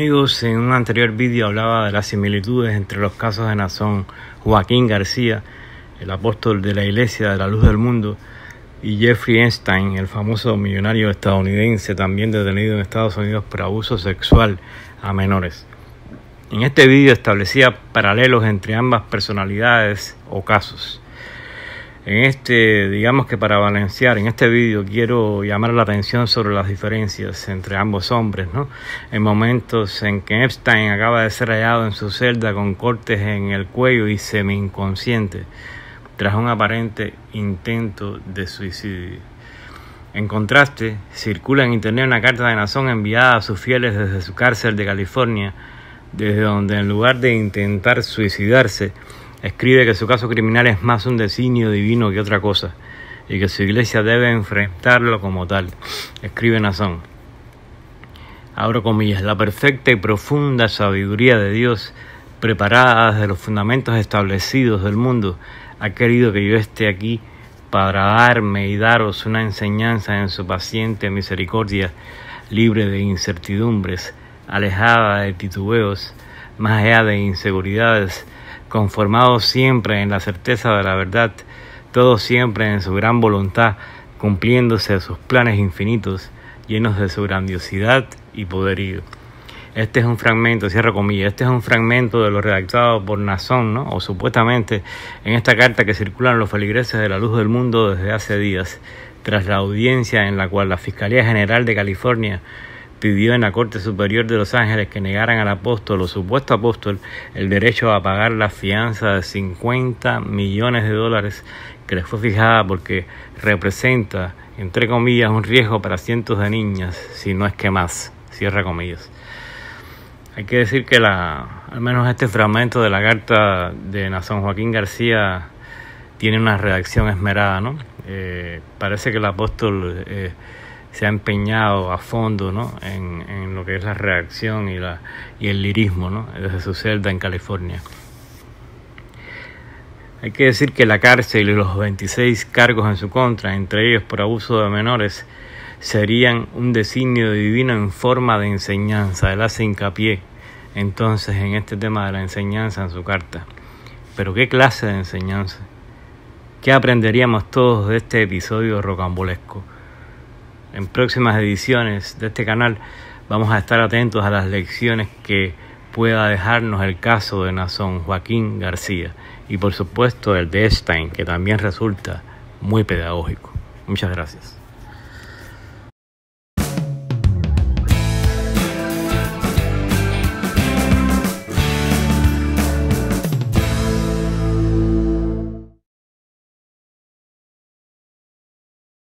en un anterior vídeo hablaba de las similitudes entre los casos de Nazón, Joaquín García, el apóstol de la Iglesia de la Luz del Mundo, y Jeffrey Einstein, el famoso millonario estadounidense, también detenido en Estados Unidos por abuso sexual a menores. En este vídeo establecía paralelos entre ambas personalidades o casos. En este, digamos que para balancear, en este vídeo quiero llamar la atención sobre las diferencias entre ambos hombres, ¿no? En momentos en que Epstein acaba de ser hallado en su celda con cortes en el cuello y semi-inconsciente, tras un aparente intento de suicidio. En contraste, circula en internet una carta de nación enviada a sus fieles desde su cárcel de California, desde donde en lugar de intentar suicidarse, Escribe que su caso criminal es más un designio divino que otra cosa y que su iglesia debe enfrentarlo como tal. Escribe Nazón. Abro comillas, la perfecta y profunda sabiduría de Dios, preparada desde los fundamentos establecidos del mundo, ha querido que yo esté aquí para darme y daros una enseñanza en su paciente misericordia, libre de incertidumbres, alejada de titubeos, más allá de inseguridades, conformado siempre en la certeza de la verdad, todos siempre en su gran voluntad, cumpliéndose sus planes infinitos, llenos de su grandiosidad y poderío. Este es un fragmento, cierro comillas, este es un fragmento de lo redactado por Nazón, ¿no? o supuestamente en esta carta que circulan los feligreses de la luz del mundo desde hace días, tras la audiencia en la cual la Fiscalía General de California pidió en la Corte Superior de Los Ángeles que negaran al apóstol o supuesto apóstol el derecho a pagar la fianza de 50 millones de dólares que les fue fijada porque representa, entre comillas, un riesgo para cientos de niñas, si no es que más, cierra comillas. Hay que decir que la, al menos este fragmento de la carta de Nación Joaquín García tiene una redacción esmerada, ¿no? Eh, parece que el apóstol... Eh, se ha empeñado a fondo ¿no? en, lo que es la reacción y, la, y el lirismo ¿no? desde su celda en California. Hay que decir que la cárcel y los 26 cargos en su contra, entre ellos por abuso de menores, serían un designio divino en forma de enseñanza. Él hace hincapié entonces en este tema de la enseñanza en su carta. Pero qué clase de enseñanza. ¿Qué aprenderíamos todos de este episodio rocambolesco? en próximas ediciones de este canal vamos a estar atentos a las lecciones que pueda dejarnos el caso de Nazón Joaquín García y por supuesto el de Stein, que también resulta muy pedagógico. Muchas gracias.